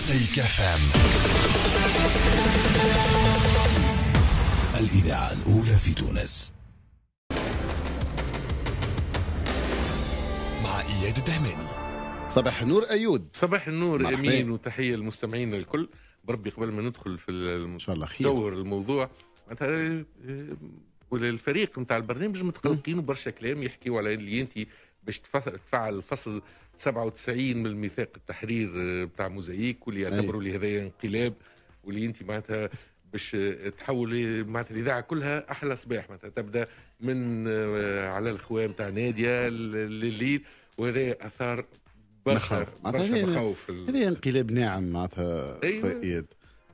مزيكا فام الإذاعة الأولى في تونس مع إياد الدهماني صباح النور ايود صباح النور امين وتحيه للمستمعين الكل بربي قبل ما ندخل في ان شاء الله خير دور الموضوع معناتها آه، آه، الفريق نتاع البرنامج متقلقين وبرشا كلام يحكيوا على اللي انت باش تفعل فصل 97 من ميثاق التحرير آه، بتاع موزايك واللي يعتبروا لي هذا انقلاب واللي انت معناتها باش تحول معناتها الاذاعه كلها احلى صباح معناتها تبدا من آه، على الخوان تاع ناديه لليل وهذا اثار برشا برشا مخاوف هذا انقلاب ناعم معناتها أيوة. فؤاد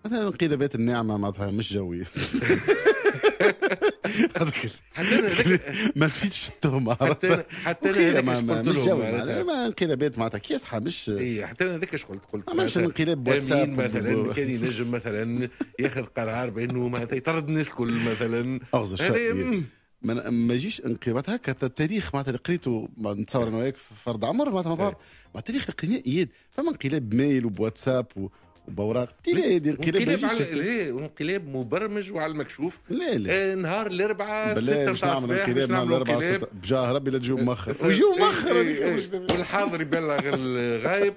مثلا الانقلابات الناعمه معناتها مش جويه حتى انا ما فيش التهمه حتى انا حتى انا قلت له ما انقلابات معناتها كي يصحى مش اي حتى انا هذاك اش قلت قلت مش انقلاب واتساب مثلا كان ينجم مثلا ياخذ قرار بانه معناتها يطرد الناس الكل مثلا اغزر شويه ما ما يجيش انقلابات هكا التاريخ معناتها اللي قريته نتصور انا وياك في فرد عمر معناتها ما التاريخ اللي اياد فما انقلاب مايل وبواتساب وبوراق يدير انقلاب انقلاب مبرمج وعلى المكشوف لا لا آه، نهار الاربعاء 6 نعمل انقلاب نهار الاربعاء انقلاب بجاه ربي لا تجيو مخر ويجيو إيه، إيه، مخر والحاضر إيه. يبلغ الغايب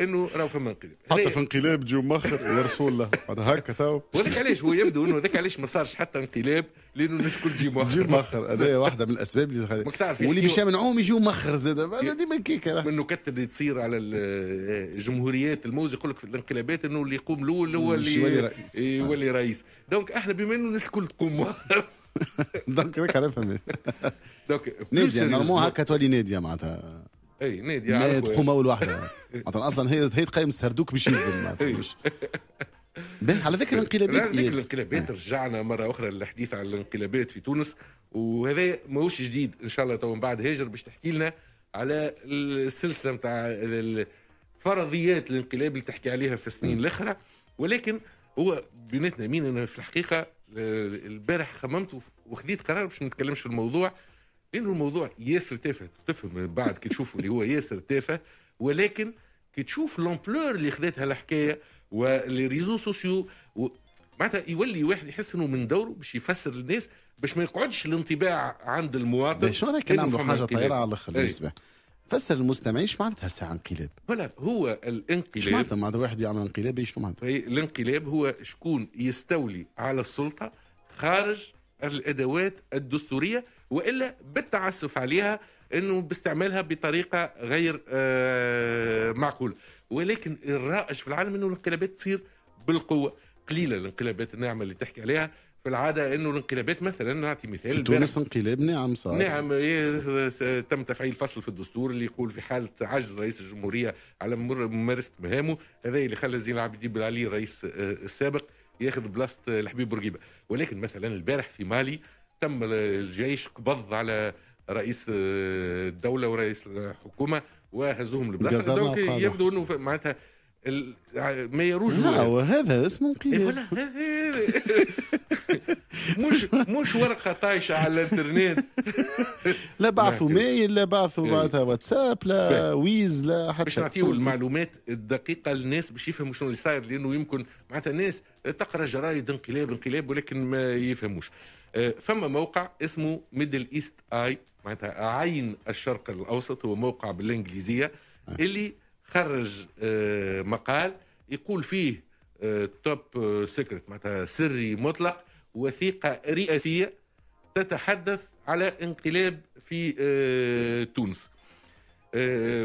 انه راهو فما انقلاب حتى في انقلاب تجيو مخر يا رسول الله هكا تو وذاك علاش هو يبدو انه هذاك علاش ما صارش حتى انقلاب لانه الناس الكل تجي مؤخر تجي مؤخر هذا واحده من الاسباب اللي تخلي واللي باش يمنعوهم يجيو مؤخر زاد هذا ديما كيك من النكت اللي تصير على الجمهوريات آه، الموز يقول لك في الانقلابات انه اللي يقوم الاول هو اللي يولي رئيس يولي إيه، آه. رئيس دونك احنا بما انه الناس الكل تقوم دونك هذاك نفهم دونك ناديه يعني نورمون هكا تولي ناديه معناتها اي ناديه ناديه تقوم اول واحده معناتها اصلا هي هي تقيم السردوك باش يذن باهي على ذكر الانقلابات على ذكر إيه. الانقلابات رجعنا مره اخرى للحديث عن الانقلابات في تونس وهذا ماهوش جديد ان شاء الله تو من بعد هاجر باش تحكي لنا على السلسله نتاع فرضيات الانقلاب اللي تحكي عليها في السنين الاخرى ولكن هو بيناتنا مين انا في الحقيقه آه، البارح خممت وخذيت قرار باش ما نتكلمش في الموضوع لانه الموضوع ياسر تافه تفهم بعد كي تشوفه اللي هو ياسر تافه ولكن كي تشوف لومبلور اللي خذتها الحكايه ولي ريزو سوسيو و... معناتها يولي واحد يحس انه من دوره باش يفسر للناس باش ما يقعدش الانطباع عند المواطن باش انا كان حاجه طايره على الاخر إيه. بالنسبه فسر المستمع ايش معناتها الساعه انقلاب؟ ولا هو الانقلاب ايش معناتها معناتها واحد يعمل انقلاب ايش معناتها؟ الانقلاب هو شكون يستولي على السلطه خارج الادوات الدستوريه والا بالتعسف عليها انه باستعمالها بطريقه غير آه معقوله ولكن الرائج في العالم انه الانقلابات تصير بالقوه قليله الانقلابات الناعمه اللي تحكي عليها في العاده انه الانقلابات مثلا نعطي مثال في تونس انقلاب نعم صار نعم إيه، تم تفعيل فصل في الدستور اللي يقول في حاله عجز رئيس الجمهوريه على ممارسه مهامه هذا اللي خلى زين العابدين علي الرئيس آه، السابق ياخذ بلاصه آه، الحبيب بورقيبه ولكن مثلا البارح في مالي تم الجيش قبض على رئيس آه، الدوله ورئيس الحكومه وهزوهم لبلاصه يبدو انه معناتها يعني ما يروج لا وهذا اسمه إيه، انقلاب مش مش ورقه طايشه على الانترنت لا بعثوا مايل لا بعثوا بعثها إيه. واتساب لا ويز لا حتى باش نعطيو المعلومات الدقيقه للناس باش يفهموا شنو اللي صاير لانه يمكن معناتها الناس تقرا جرايد انقلاب انقلاب ولكن ما يفهموش آه، فما موقع اسمه ميدل ايست اي معناتها عين الشرق الاوسط هو موقع بالانجليزيه آه. اللي خرج آه، مقال يقول فيه توب آه، سيكريت آه، معناتها سري مطلق وثيقه رئاسيه تتحدث على انقلاب في تونس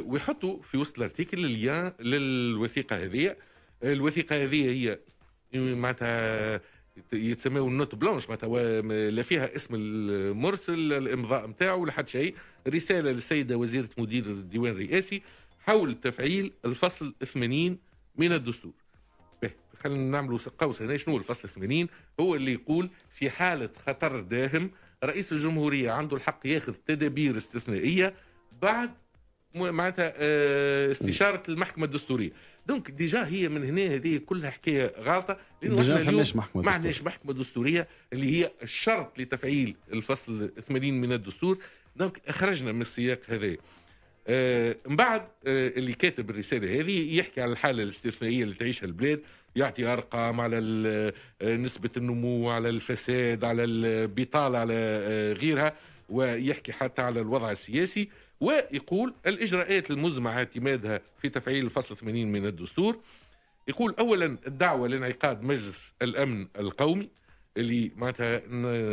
ويحطوا في وسط الارتيكل اليان للوثيقه هذه الوثيقه هذه هي معناتها يتسموا النوت بلانش معناتها لا فيها اسم المرسل الامضاء نتاعو ولا حد شيء رساله للسيده وزيره مدير الديوان الرئاسي حول تفعيل الفصل 80 من الدستور خلينا نعملوا قوس هنا شنو الفصل 80 هو اللي يقول في حالة خطر داهم رئيس الجمهورية عنده الحق ياخذ تدابير استثنائية بعد معناتها آه، استشارة المحكمة الدستورية دونك ديجا هي من هنا هذه كلها حكاية غلطة لأنه ديجا عندناش محكمة ما عندناش محكمة دستورية اللي هي الشرط لتفعيل الفصل 80 من الدستور دونك خرجنا من السياق هذا آه، من بعد آه، اللي كاتب الرساله هذه يحكي عن الحاله الاستثنائيه اللي تعيشها البلاد يعطي ارقام على آه، نسبه النمو على الفساد على البطاله على غيرها ويحكي حتى على الوضع السياسي ويقول الاجراءات المزمع اعتمادها في تفعيل الفصل 80 من الدستور يقول اولا الدعوه لانعقاد مجلس الامن القومي اللي معناتها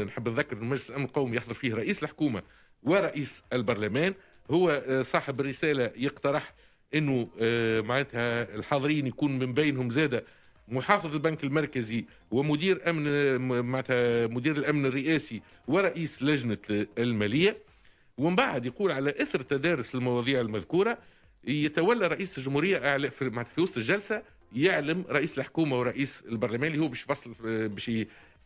نحب نذكر مجلس الامن القومي يحضر فيه رئيس الحكومه ورئيس البرلمان هو آه، صاحب الرساله يقترح انه آه، معناتها الحاضرين يكون من بينهم زاده محافظ البنك المركزي ومدير امن معناتها مدير الامن الرئاسي ورئيس لجنه الماليه ومن بعد يقول على اثر تدارس المواضيع المذكوره يتولى رئيس الجمهوريه في, في وسط الجلسه يعلم رئيس الحكومه ورئيس البرلمان اللي هو باش فصل باش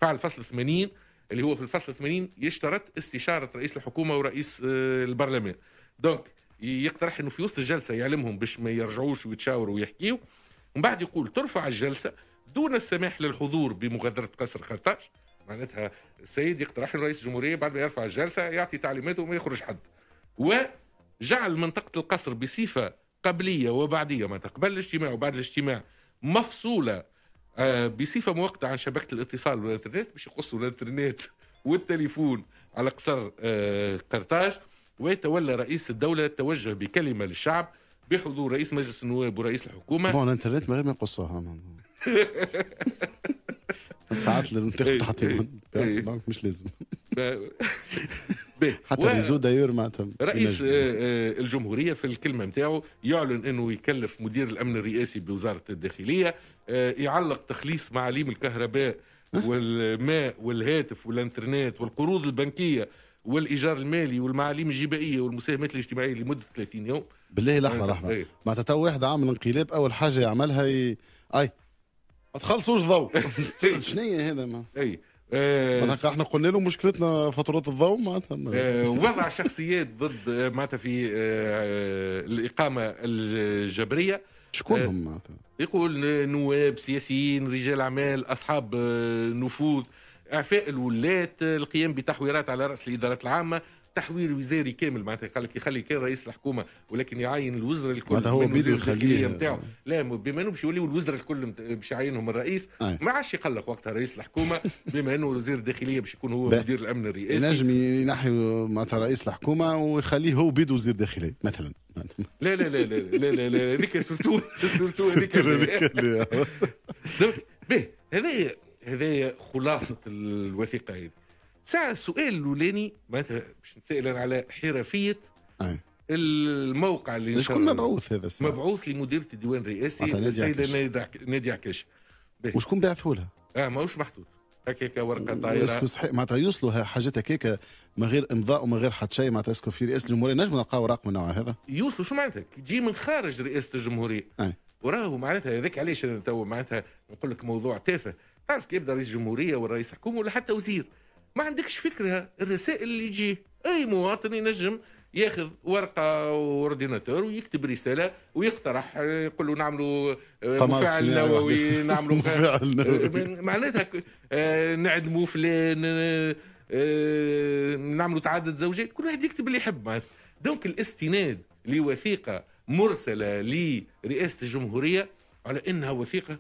فعل فصل 80 اللي هو في الفصل 80 يشترط استشاره رئيس الحكومه ورئيس آه، البرلمان دونك يقترح انه في وسط الجلسه يعلمهم باش ما يرجعوش ويتشاوروا ويحكيوا ومن بعد يقول ترفع الجلسه دون السماح للحضور بمغادره قصر قرطاج معناتها السيد يقترح رئيس الجمهوريه بعد ما يرفع الجلسه يعطي تعليماته وما يخرج حد وجعل منطقه القصر بصفه قبليه وبعديه ما قبل الاجتماع وبعد الاجتماع مفصوله آه، بصفه مؤقته عن شبكه الاتصال والانترنت باش يقصوا الانترنت والتليفون على قصر قرطاج آه، ويتولى رئيس الدولة التوجه بكلمة للشعب بحضور رئيس مجلس النواب ورئيس الحكومة بون الانترنت من غير ما يقصها ساعات تاخذ إيه، إيه، تحطيم إيه. مش لازم حتى ريزو دايور معناتها رئيس آه، آه، الجمهوريه في الكلمه نتاعو يعلن انه يكلف مدير الامن الرئاسي بوزاره الداخليه آه، يعلق تخليص معاليم الكهرباء والماء والهاتف والانترنت والقروض البنكيه والايجار المالي والمعاليم الجبائيه والمساهمات الاجتماعيه لمده 30 يوم بالله لحظه لحظه معناتها تو واحد عامل انقلاب اول حاجه يعملها ي... اي ما تخلصوش ضوء شنو هذا ما اي آه. معناتها احنا قلنا له مشكلتنا فاتوره الضوء معناتها آه، وضع شخصيات ضد آه، معناتها في الاقامه الجبريه شكون هم معناتها؟ يقول نواب سياسيين رجال اعمال اصحاب نفوذ اعفاء الولات آه، القيام بتحويرات على راس الادارات العامه تحوير وزاري كامل معناتها قال لك يخلي كان رئيس الحكومه ولكن يعين الوزراء الكل هذا هو بيدو يخليه نتاعو لا بما انه باش يوليو الوزراء الكل باش يعينهم الرئيس ما عادش يقلق وقتها رئيس الحكومه بما انه وزير الداخليه باش يكون هو مدير الامن الرئاسي ينجم ينحي معناتها رئيس الحكومه ويخليه هو بيدو وزير داخليه مثلا لا لا لا لا لا لا هذيك سورتو سورتو هذيك هذيك به هذا هذايا خلاصه الوثيقه هذه ساعة السؤال الاولاني معناتها باش نتسائل على حرفيه أي. الموقع اللي شكون مبعوث هذا السؤال؟ مبعوث لمديرة الديوان الرئاسي السيدة نادي عكاش وشكون بعثوا لها؟ اه ماهوش محطوط هكاك ورقه طايره اسكو صحيح معناتها يوصلوا حاجات هكاك من غير امضاء ومن غير حتى شيء معناتها اسكو في رئاسه الجمهوريه نجم نلقاو رقم من نوع هذا يوصلوا شو معناتها تجي من خارج رئاسه الجمهوريه وراه معناتها هذاك علاش انا تو معناتها نقول لك موضوع تافه تعرف كيف يبدا رئيس جمهوريه ولا رئيس حكومه ولا حتى وزير ما عندكش فكره الرسائل اللي يجي اي مواطن ينجم ياخذ ورقه وورديناتور ويكتب رساله ويقترح يقول له نعملوا آه، يعني مفاعل نووي نعملوا مفاعل نووي معناتها آه، نعدموا فلان آه، نعملوا تعدد زوجات كل واحد يكتب اللي يحب دونك الاستناد لوثيقه مرسله لرئاسه الجمهوريه على انها وثيقه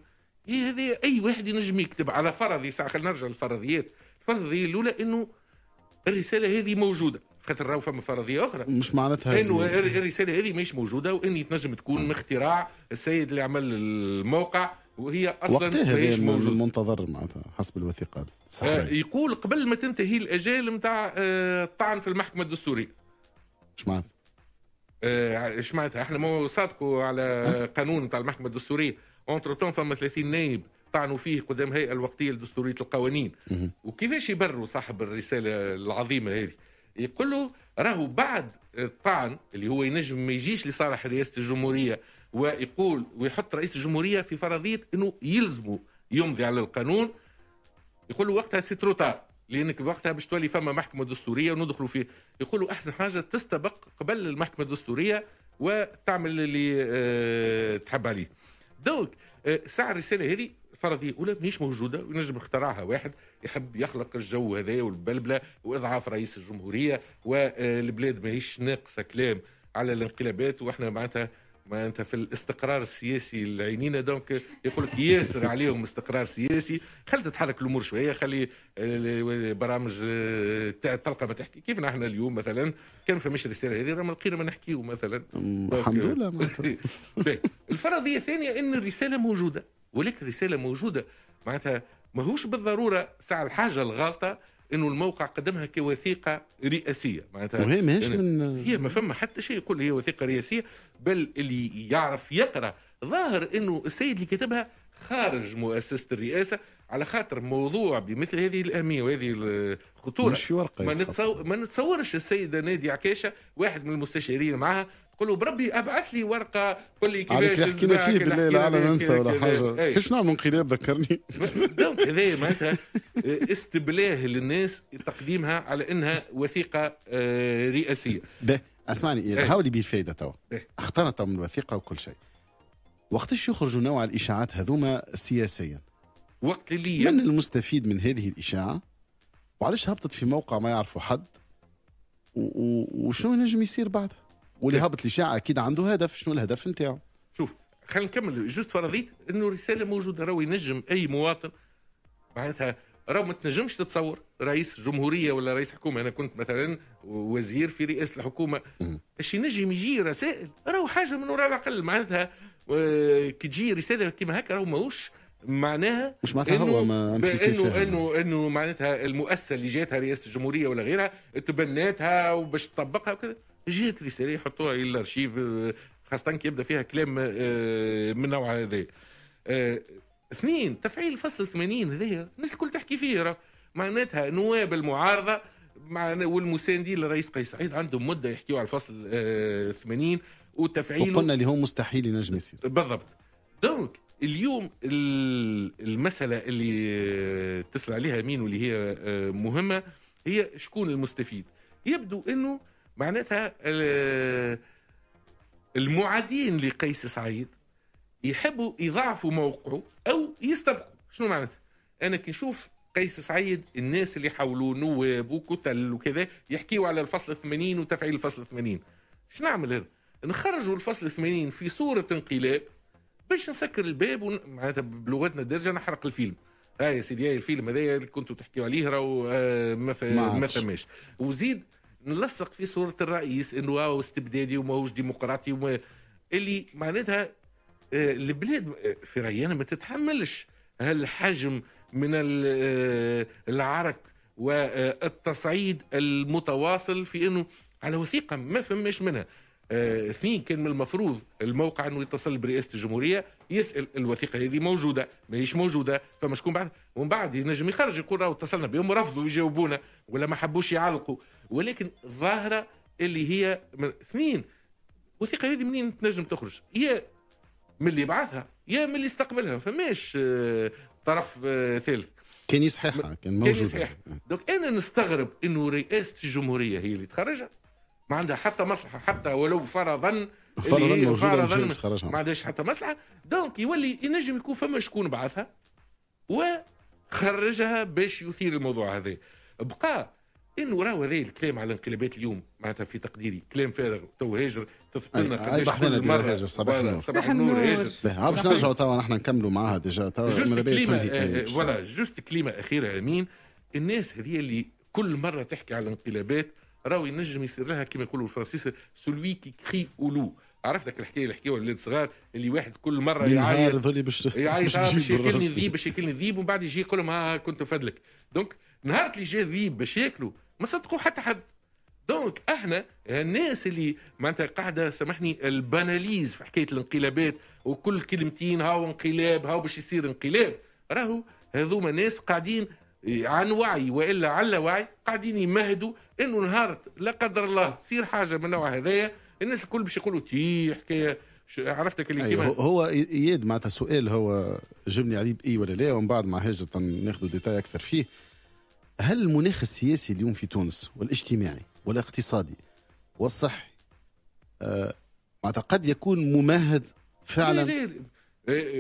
هي إيه هذا أي واحد ينجم يكتب على فرضي ساعة خلينا نرجع للفرضيات الفرضية الأولى أنه الرسالة هذه موجودة خاطر راهو فما فرضيه اخرى مش معناتها انه الرساله هذه ماهيش موجوده واني تنجم تكون من نعم. اختراع السيد اللي عمل الموقع وهي اصلا مش موجوده المنتظر معناتها حسب الوثيقه آه يقول قبل ما تنتهي الاجال نتاع آه الطعن في المحكمه الدستوريه اش معناتها؟ اش آه، معناتها احنا مو صادقوا على أه؟ قانون نتاع المحكمه الدستوريه اونتر تون فما 30 نايب طعنوا فيه قدام هيئه الوقتيه لدستوريه القوانين وكيفاش يبروا صاحب الرساله العظيمه هذه يقول له راهو بعد الطعن اللي هو ينجم ما يجيش لصالح رئاسه الجمهوريه ويقول ويحط رئيس الجمهوريه في فرضيه انه يلزمه يمضي على القانون يقول له وقتها سي تروتار لانك وقتها باش تولي فما محكمه دستوريه وندخلوا فيه له احسن حاجه تستبق قبل المحكمه الدستوريه وتعمل اللي آه، تحب عليه دونك أه، ساعة الرسالة هذه فرضية أولى ماهيش موجودة وينجم اخترعها واحد يحب يخلق الجو هذايا والبلبلة وإضعاف رئيس الجمهورية والبلاد ماهيش ناقصة كلام على الانقلابات واحنا معناتها ما انت في الاستقرار السياسي اللي عينينا دونك يقول لك ياسر عليهم استقرار سياسي خلي تتحرك الامور شويه خلي برامج تلقى ما تحكي كيف نحن اليوم مثلا كان فماش رساله هذه راه لقينا ما نحكيو مثلا الحمد لله الفرضيه الثانيه ان الرساله موجوده ولكن الرساله موجوده معناتها ماهوش بالضروره ساعه الحاجه الغلطه انه الموقع قدمها كوثيقه رئاسيه معناتها وهي ماهيش يعني من هي ما فما حتى شيء يقول هي وثيقه رئاسيه بل اللي يعرف يقرا ظاهر انه السيد اللي كتبها خارج مؤسسه الرئاسه على خاطر موضوع بمثل هذه الاهميه وهذه الخطوره مش في ورقه ما, نتصور ما نتصورش السيده نادي عكاشه واحد من المستشارين معها تقول له بربي ابعث لي ورقه قول لي كيفاش حكينا فيه بالله لعل ننسى ولا حاجه كيفاش إيه. نعمل انقلاب ذكرني دونك هذا معناتها آه، استبلاه للناس تقديمها على انها وثيقه آه، رئاسيه اسمعني إيه. هاو اللي بيه الفايده توا اخترنا إيه. من الوثيقه وكل شيء وقتاش يخرجوا نوع الاشاعات هذوما سياسيا اللي من المستفيد من هذه الإشاعة وعلاش هبطت في موقع ما يعرفه حد وشنو ينجم يصير بعدها واللي هبط الإشاعة أكيد عنده هدف شنو الهدف نتاعو شوف خلينا نكمل جوست فرضيت انه رساله موجوده راهو ينجم اي مواطن معناتها راهو ما تنجمش تتصور رئيس جمهوريه ولا رئيس حكومه انا كنت مثلا وزير في رئاسه الحكومه باش ينجم يجي رسائل راهو حاجه من وراء العقل معناتها آه، كي تجي رساله كيما هكا راهو ماهوش معناها مش معناتها هو ما انه انه انه معناتها المؤسسه اللي جاتها رئاسه الجمهوريه ولا غيرها تبناتها وباش تطبقها وكذا جات رساله يحطوها الى الارشيف خاصه كي يبدا فيها كلام آه، من نوع هذا آه، اثنين تفعيل فصل 80 هذايا الناس الكل تحكي فيه راه معناتها نواب المعارضه معنا والمساندين للرئيس قيس سعيد عندهم مده يحكيوا على الفصل 80 آه، وتفعيله وقلنا اللي هو مستحيل ينجم يصير بالضبط دونك اليوم المساله اللي آه، تسال عليها مين واللي هي آه، مهمه هي شكون المستفيد يبدو انه معناتها المعادين لقيس سعيد يحبوا يضعفوا موقعه او يستبقوا شنو معناتها انا كي نشوف قيس سعيد الناس اللي حولوه نواب وكتل وكذا يحكيوا على الفصل 80 وتفعيل الفصل 80 شنو نعمل انا نخرجوا الفصل 80 في صوره انقلاب باش نسكر الباب ون... معناتها بلغتنا الدارجه نحرق الفيلم ها يا سيدي الفيلم هذايا اللي كنتوا تحكيوا عليه راهو آه، ما ف... ما فماش وزيد نلصق في صوره الرئيس انه واو استبدادي وماهوش ديمقراطي وما اللي معناتها آه، البلاد آه، في انا ما تتحملش هالحجم من العرك والتصعيد المتواصل في انه على وثيقه ما فماش منها آه، اثنين كان من المفروض الموقع انه يتصل برئاسه الجمهوريه يسال الوثيقه هذه موجوده ماهيش موجوده فما شكون بعد ومن بعد ينجم يخرج يقول راهو اتصلنا بهم ورفضوا يجاوبونا ولا ما حبوش يعلقوا ولكن ظاهره اللي هي من اثنين الوثيقه هذه منين تنجم تخرج هي من اللي بعثها يا من اللي استقبلها فماش آه، طرف آه، ثالث كان يصححها كان موجود كان يصحح دوك انا نستغرب انه رئاسه الجمهوريه هي اللي تخرجها ما عندها حتى مصلحه حتى ولو فرضا فرضا فرضا ما عندهاش حتى مصلحه دونك يولي ينجم يكون فما شكون بعثها وخرجها باش يثير الموضوع هذا بقى انه راهو هذا الكلام على انقلابات اليوم معناتها في تقديري كلام فارغ تو هاجر تثبت لنا اي بحثنا هاجر صباح النور صباح النور هاجر باش نرجعوا توا نحن نكملوا معاها ديجا توا فوالا آه، إيه، آه، جوست كلمه اخيره امين الناس هذه اللي كل مره تحكي على الانقلابات راهو ينجم يصير لها كما يقولوا الفرنسيس سولوي كي كري اولو عرفت لك الحكايه اللي حكيوها الاولاد صغار اللي واحد كل مره يعيط ذولي باش يعيط آه، باش ياكلني الذيب باش ياكلني الذيب ومن بعد يجي يقول لهم ها آه، كنت فدلك دونك نهار اللي جا ذيب باش ياكلوا ما صدقوا حتى حد دونك احنا الناس اللي معناتها قاعده سامحني الباناليز في حكايه الانقلابات وكل كلمتين هاو انقلاب هاو باش يصير انقلاب راهو هذوما ناس قاعدين عن وعي والا على وعي قاعدين يمهدوا انه نهار لا قدر الله تصير حاجه من النوع هذايا الناس الكل باش يقولوا تي حكايه عرفتك اللي أيوه هو اياد معناتها سؤال هو جبني عليه باي ولا لا ومن بعد مع هجرة ناخذ ديتاي اكثر فيه هل المناخ السياسي اليوم في تونس والاجتماعي والاقتصادي والصحي آه معناتها قد يكون ممهد فعلا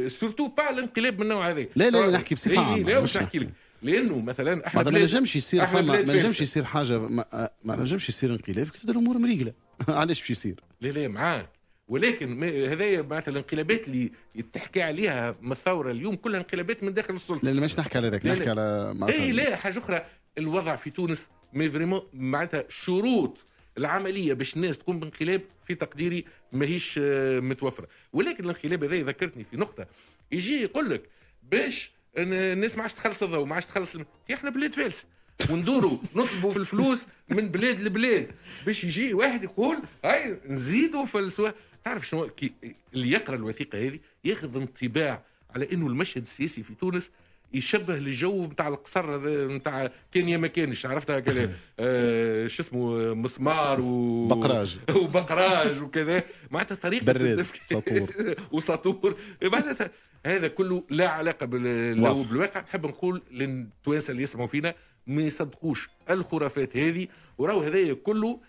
سورتو بعد الانقلاب من النوع هذا لا لا, لا إيه، إيه، نحكي بصفه إيه، عامه لا باش نحكي لك لانه مثلا احنا ما نجمش يصير ما نجمش يصير حاجه ما, نجمش يصير انقلاب كي الامور مريقله علاش باش يصير؟ لا لا معاك ولكن هذايا معناتها الانقلابات اللي تحكي عليها من الثوره اليوم كلها انقلابات من داخل السلطه لا مش نحكي على ذاك نحكي على معناتها اي لا حاجه اخرى الوضع في تونس مي فريمون معناتها شروط العمليه باش الناس تقوم بانقلاب في تقديري ماهيش آه، متوفره ولكن الانقلاب هذا ذكرتني في نقطه يجي يقول لك باش الناس ما عادش تخلص الضوء ما عادش تخلص الم... احنا بلاد فلس وندوروا نطلبوا في الفلوس من بلاد لبلاد باش يجي واحد يقول هاي نزيدوا في السوا تعرف شنو اللي يقرا الوثيقه هذه ياخذ انطباع على انه المشهد السياسي في تونس يشبه الجو نتاع القصر نتاع كان يا ما كانش عرفت هكا آه شو اسمه مسمار و بقراج وبقراج وكذا معناتها طريقه براد سطور وسطور معناتها هذا كله لا علاقه له بالواقع نحب نقول للتوانسه اللي يسمعوا فينا ما يصدقوش الخرافات هذه وراو هذايا كله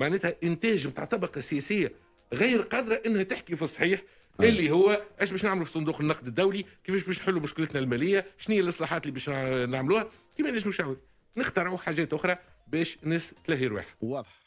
معناتها انتاج نتاع طبقه سياسيه غير قادره انها تحكي في الصحيح اللي هو ايش باش نعملوا في صندوق النقد الدولي كيفاش باش نحلوا مشكلتنا الماليه شنو هي الاصلاحات اللي باش نعملوها كيما باش نشعلوا نخترعوا حاجات اخرى باش الناس تلهي رواحها واضح